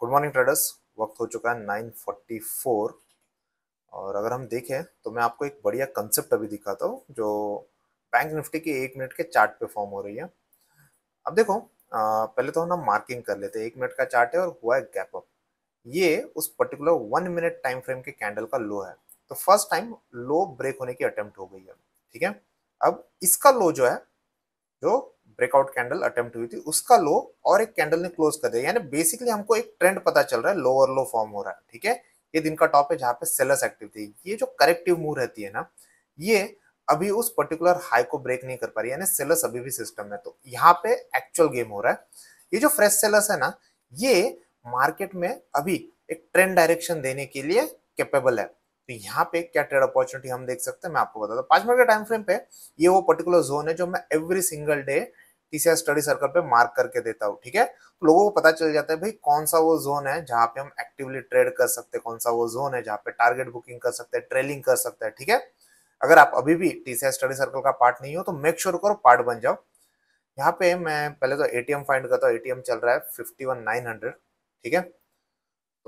good morning traders वक्त हो चुका है 9:44 और अगर हम देखें तो मैं आपको एक बढ़िया कंसेप्ट अभी दिखाता हूँ जो बैंक निफ्टी के एक मिनट के चार्ट पे फॉर्म हो रही है अब देखो आ, पहले तो हम मार्किंग कर लेते हैं एक मिनट का चार्ट है और हुआ है गैप अप ये उस particular one minute time frame के कैंडल का लो है तो फर्स्ट टाइम लो ब्रेक होने की अटेम्प्ट हो गई है ठीक है अब इसका लो जो है जो ब्रेकआउट कैंडल अटेम्प्ट हुई थी उसका लो और एक कैंडल ने क्लोज कर दिया यानी बेसिकली हमको एक ट्रेंड पता चल रहा है लोअर लो फॉर्म हो रहा है ठीक है ये दिन का टॉप है जहां पे सेलर्स एक्टिव थी ये जो करेक्टिव मूव रहती है ना ये अभी उस पर्टिकुलर हाई को ब्रेक नहीं कर पा रही यानी सेलर्स अभी भी सिस्टम में तो यहाँ पे एक्चुअल गेम हो रहा है ये जो फ्रेश सेलर्स है ना ये मार्केट में अभी एक ट्रेंड डायरेक्शन देने के लिए कैपेबल है तो यहाँ पे क्या ट्रेड अपॉर्चुनिटी हम देख सकते हैं मैं आपको बताता हूँ पांच मिनट के टाइम फ्रेम पे ये वो पर्टिकुलर जोन है जो मैं every single day TC study circle पे मार्क करके देता हूँ ठीक है तो लोगों को पता चल जाता है भाई कौन सा वो जोन है जहाँ पे हम एक्टिवली ट्रेड कर सकते हैं कौन सा वो जोन है जहाँ पे टारगेट बुकिंग कर सकते हैं ट्रेलिंग कर सकते हैं ठीक है अगर आप अभी भी टीसीआर स्टडी सर्कल का पार्ट नहीं हो तो मेक श्योर करो पार्ट बन जाओ यहाँ पे मैं पहले तो एटीएम फाइंड करता हूँ एटीएम चल रहा है फिफ्टी वन नाइन हंड्रेड ठीक है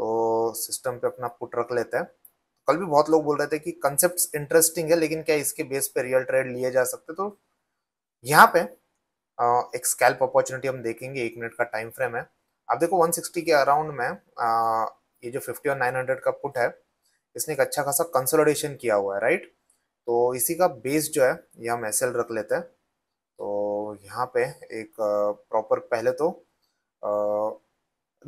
तो सिस्टम पे अपना पुट रख लेते हैं कल भी बहुत लोग बोल रहे थे कि कंसेप्ट इंटरेस्टिंग है लेकिन क्या इसके बेस पे रियल ट्रेड लिए जा सकते तो यहाँ पे एक स्कैल्प अपॉर्चुनिटी हम देखेंगे एक मिनट का टाइम फ्रेम है आप देखो 160 के अराउंड में ये जो 50 और 900 का पुट है इसने एक अच्छा खासा कंसोलिडेशन किया हुआ है राइट तो इसी का बेस जो है ये हम एसएल रख लेते हैं तो यहाँ पे एक प्रॉपर पहले तो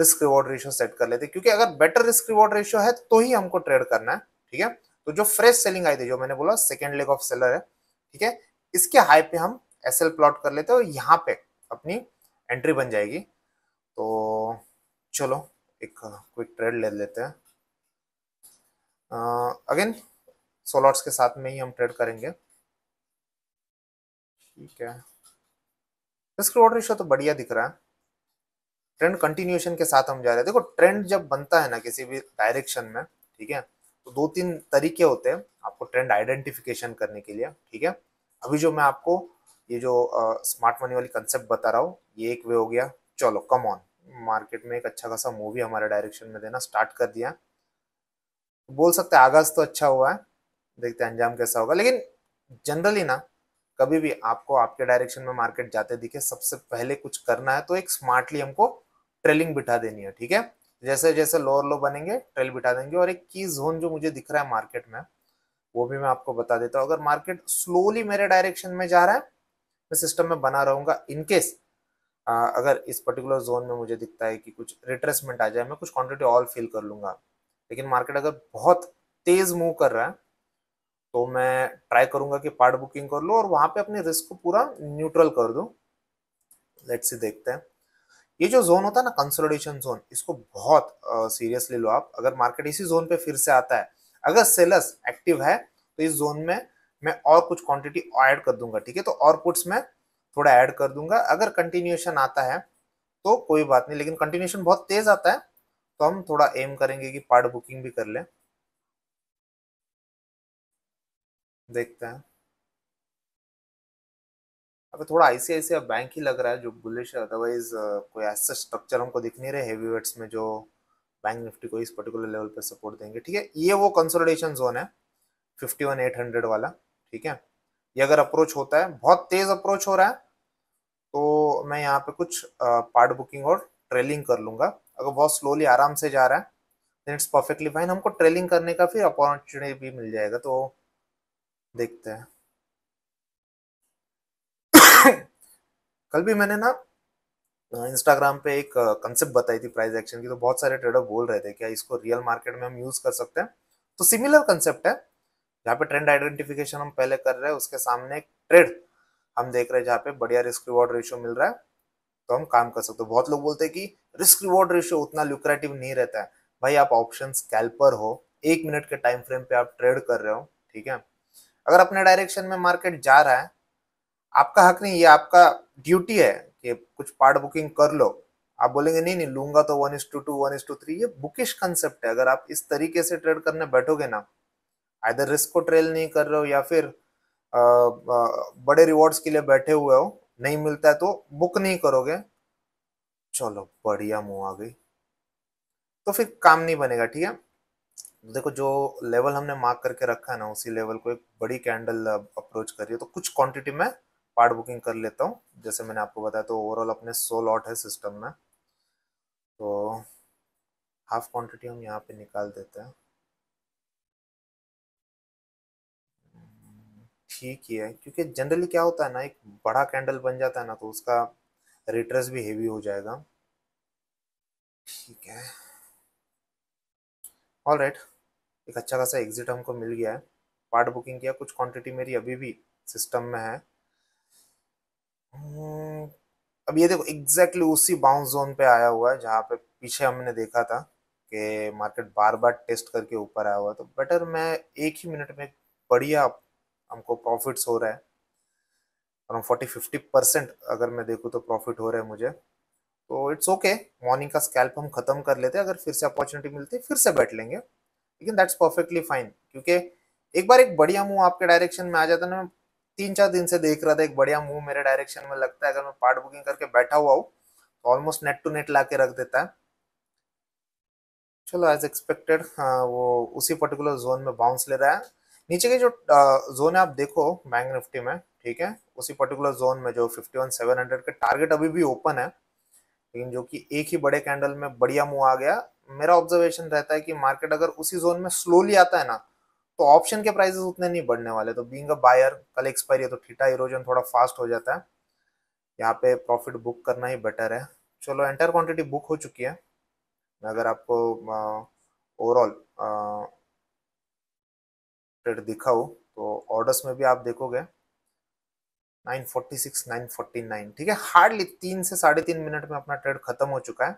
रिस्क रिवॉर्ड रेशियो सेट कर लेते हैं क्योंकि अगर बेटर रिस्क रिवॉर्ड रेशियो है तो ही हमको ट्रेड करना है ठीक है तो जो फ्रेश सेलिंग आई थी जो मैंने बोला सेकेंड लेग ऑफ सेलर है ठीक है इसके हाई पे हम एस प्लॉट कर लेते हैं और यहाँ पे अपनी एंट्री बन जाएगी तो चलो एक क्विक ट्रेड ले लेते हैं अगेन सोलॉट्स के साथ में ही हम ट्रेड करेंगे ठीक है रिस्क रिवॉर्ड रेशियो तो बढ़िया दिख रहा है ट्रेंड कंटिन्यूएशन के साथ हम जा रहे हैं देखो ट्रेंड जब बनता है ना किसी भी डायरेक्शन में ठीक है तो दो तीन तरीके होते हैं आपको ट्रेंड आइडेंटिफिकेशन करने के लिए ठीक है अभी जो मैं आपको ये जो स्मार्ट मनी वाली कंसेप्ट बता रहा हूँ ये एक वे हो गया चलो कम ऑन मार्केट में एक अच्छा खासा मूवी हमारे डायरेक्शन में देना स्टार्ट कर दिया बोल सकते हैं आगाज तो अच्छा हुआ है देखते हैं अंजाम कैसा होगा लेकिन जनरली ना कभी भी आपको आपके डायरेक्शन में मार्केट जाते दिखे सबसे पहले कुछ करना है तो एक स्मार्टली हमको ट्रेलिंग बिठा देनी है ठीक है जैसे जैसे लोअर लो बनेंगे ट्रेल बिठा देंगे और एक की जोन जो मुझे दिख रहा है मार्केट में वो भी मैं आपको बता देता हूँ अगर मार्केट स्लोली मेरे डायरेक्शन में जा रहा है मैं सिस्टम में बना रहूंगा इनकेस अगर इस पर्टिकुलर जोन में मुझे दिखता है कि कुछ रिट्रेसमेंट आ जाए मैं कुछ क्वांटिटी ऑल फिल कर लूंगा लेकिन मार्केट अगर बहुत तेज मूव कर रहा है तो मैं ट्राई करूंगा कि पार्ट बुकिंग कर लूँ और वहां पे अपने रिस्क को पूरा न्यूट्रल कर दूँ लेट्स सी देखते हैं ये जो जोन होता है ना कंसोलिडेशन जोन इसको बहुत सीरियसली लो आप अगर मार्केट इसी जोन पे फिर से आता है अगर सेलर्स एक्टिव है तो इस जोन में मैं और कुछ क्वांटिटी ऐड कर दूंगा ठीक है तो और पुट्स में थोड़ा ऐड कर दूंगा अगर कंटिन्यूएशन आता है तो कोई बात नहीं लेकिन कंटिन्यूएशन बहुत तेज आता है तो हम थोड़ा एम करेंगे कि पार्ट बुकिंग भी कर लें देखते हैं अगर थोड़ा आईसीआईसीआई बैंक ही लग रहा है जो बुलिश है अदरवाइज कोई ऐसा स्ट्रक्चर हमको दिख नहीं रहे हैवी वेट्स में जो बैंक निफ्टी को इस पर्टिकुलर लेवल पर सपोर्ट देंगे ठीक है ये वो कंसोलिडेशन जोन है फिफ्टी वन एट हंड्रेड वाला ठीक है ये अगर अप्रोच होता है बहुत तेज अप्रोच हो रहा है तो मैं यहाँ पे कुछ पार्ट बुकिंग और ट्रेलिंग कर लूंगा अगर बहुत स्लोली आराम से जा रहा है देन इट्स परफेक्टली फाइन हमको ट्रेलिंग करने का फिर अपॉर्चुनिटी भी मिल जाएगा तो देखते हैं कल भी मैंने ना इंस्टाग्राम पे एक कंसेप्ट बताई थी प्राइस एक्शन की तो बहुत सारे ट्रेडर बोल रहे थे क्या इसको रियल मार्केट में हम यूज कर सकते हैं तो सिमिलर कंसेप्ट है जहाँ पे ट्रेंड आइडेंटिफिकेशन हम पहले कर रहे हैं उसके सामने एक ट्रेड हम देख रहे हैं जहाँ पे बढ़िया रिस्क रिवॉर्ड रेशियो मिल रहा है तो हम काम कर सकते हो बहुत लोग बोलते हैं कि रिस्क रिवॉर्ड रेशियो उतना लुक्रेटिव नहीं रहता है भाई आप ऑप्शन कैल्पर हो एक मिनट के टाइम फ्रेम पे आप ट्रेड कर रहे हो ठीक है अगर अपने डायरेक्शन में मार्केट जा रहा है आपका हक नहीं ये आपका ड्यूटी है कि कुछ पार्ट बुकिंग कर लो आप बोलेंगे नहीं नहीं लूंगा तो one is to two two is is to ये बुकिश कंसेप्ट है अगर आप इस तरीके से ट्रेड करने बैठोगे ना आधर रिस्क को ट्रेल नहीं कर रहे हो या फिर आ, आ, बड़े रिवॉर्ड्स के लिए बैठे हुए हो नहीं मिलता है तो बुक नहीं करोगे चलो बढ़िया मुंह आ गई तो फिर काम नहीं बनेगा ठीक है देखो जो लेवल हमने मार्क करके रखा है ना उसी लेवल को एक बड़ी कैंडल अप्रोच करिए तो कुछ क्वांटिटी में पार्ट बुकिंग कर लेता हूँ जैसे मैंने आपको बताया तो ओवरऑल अपने सो लॉट है सिस्टम में तो हाफ क्वांटिटी हम यहाँ पे निकाल देते हैं ठीक ही है क्योंकि जनरली क्या होता है ना एक बड़ा कैंडल बन जाता है ना तो उसका रिट्रेस भी हेवी हो जाएगा ठीक है ऑल राइट एक अच्छा खासा एग्जिट हमको मिल गया है पार्ट बुकिंग किया कुछ क्वांटिटी मेरी अभी भी सिस्टम में है हम्म, अब ये देखो एग्जैक्टली उसी बाउंस जोन पे आया हुआ है जहाँ पे पीछे हमने देखा था कि मार्केट बार बार टेस्ट करके ऊपर आया हुआ तो बेटर मैं एक ही मिनट में बढ़िया हमको प्रॉफिट्स हो रहा है अराउंड फोर्टी फिफ्टी परसेंट अगर मैं देखूँ तो प्रॉफिट हो रहा है मुझे तो इट्स ओके मॉर्निंग का स्कैल्प हम खत्म कर लेते हैं अगर फिर से अपॉर्चुनिटी मिलती है फिर से बैठ लेंगे लेकिन दैट्स परफेक्टली फाइन क्योंकि एक बार एक बढ़िया मूव आपके डायरेक्शन में आ जाता है ना तीन चार दिन से देख रहा था एक बढ़िया मूव मेरे डायरेक्शन में लगता है अगर मैं पार्ट बुकिंग करके बैठा हुआ हूँ तो ऑलमोस्ट नेट टू नेट ला के रख देता है चलो एज एक्सपेक्टेड हाँ वो उसी पर्टिकुलर जोन में बाउंस ले रहा है नीचे के जो जोन है आप देखो बैंक निफ्टी में ठीक है उसी पर्टिकुलर जोन में जो फिफ्टी वन सेवन हंड्रेड का टारगेट अभी भी ओपन है लेकिन जो कि एक ही बड़े कैंडल में बढ़िया मुंह आ गया मेरा ऑब्जर्वेशन रहता है कि मार्केट अगर उसी जोन में स्लोली आता है ना तो ऑप्शन के प्राइसेस उतने नहीं बढ़ने वाले तो बींग अ बायर कल एक्सपायरी है तो थीटा इरोजन थोड़ा फास्ट हो जाता है यहाँ पे प्रॉफिट बुक करना ही बेटर है चलो एंटर क्वांटिटी बुक हो चुकी है अगर आपको ओवरऑल ट्रेड दिखाओ तो ऑर्डर्स में भी आप देखोगे 946, 949 ठीक है हार्डली तीन से साढ़े तीन मिनट में अपना ट्रेड खत्म हो चुका है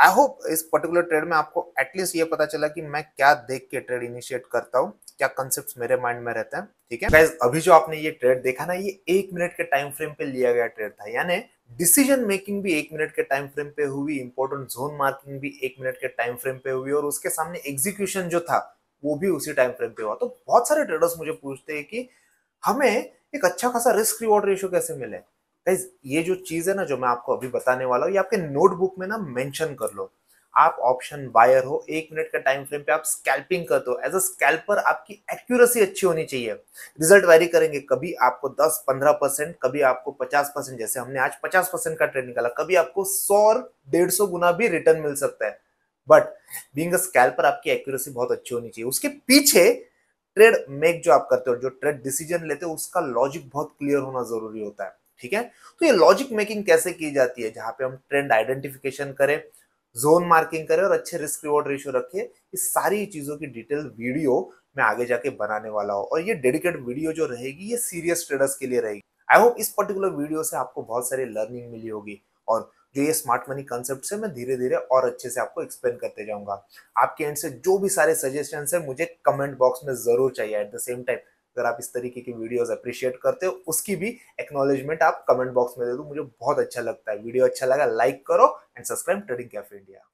आई होप इस पर्टिकुलर ट्रेड में आपको एटलीस्ट ये पता चला कि मैं क्या देख के ट्रेड इनिशिएट करता हूँ क्या कंसेप्ट मेरे माइंड में रहते हैं ठीक है गाइज अभी जो आपने ये ट्रेड देखा ना ये एक मिनट के टाइम फ्रेम पे लिया गया ट्रेड था यानी डिसीजन मेकिंग भी एक मिनट के टाइम फ्रेम पे हुई इंपॉर्टेंट जोन मार्किंग भी एक मिनट के टाइम फ्रेम पे हुई और उसके सामने एग्जीक्यूशन जो था वो भी उसी टाइम फ्रेम पे हुआ तो बहुत सारे ट्रेडर्स मुझे पूछते हैं कि हमें एक अच्छा खासा रिस्क रिवॉर्ड रेशियो कैसे मिले गाइज ये जो चीज़ है ना जो मैं आपको अभी बताने वाला हूँ ये आपके नोटबुक में ना मेंशन कर लो आप ऑप्शन बायर हो एक मिनट का टाइम फ्रेम पे आप स्कैल्पिंग कर दो एज अ स्कैल्पर आपकी एक्यूरेसी अच्छी होनी चाहिए रिजल्ट वेरी करेंगे कभी आपको 10 15 परसेंट कभी आपको 50 परसेंट जैसे हमने आज 50 परसेंट का ट्रेड निकाला कभी आपको 100 और सौ गुना भी रिटर्न मिल सकता है बट बींग स्कैल्पर आपकी एक्यूरेसी बहुत अच्छी होनी चाहिए उसके पीछे ट्रेड मेक जो आप करते हो जो ट्रेड डिसीजन लेते हो उसका लॉजिक बहुत क्लियर होना जरूरी होता है ठीक है तो ये लॉजिक मेकिंग कैसे की जाती है जहां पे हम ट्रेंड आइडेंटिफिकेशन करें जोन मार्किंग करें और अच्छे रिस्क रिवॉर्ड रेशियो रखें इस सारी चीज़ों की डिटेल वीडियो मैं आगे जाके बनाने वाला हूँ और ये डेडिकेट वीडियो जो रहेगी ये सीरियस ट्रेडर्स के लिए रहेगी आई होप इस पर्टिकुलर वीडियो से आपको बहुत सारी लर्निंग मिली होगी और जो ये स्मार्ट मनी कॉन्सेप्ट है मैं धीरे धीरे और अच्छे से आपको एक्सप्लेन करते जाऊंगा आपके एंड से जो भी सारे सजेशन है मुझे कमेंट बॉक्स में जरूर चाहिए एट द सेम टाइम अगर आप इस तरीके की वीडियोस अप्रिशिएट करते हो उसकी भी एक्नोलेजमेंट आप कमेंट बॉक्स में दे दो मुझे बहुत अच्छा लगता है वीडियो अच्छा लगा लाइक करो and subscribe Trading Cafe India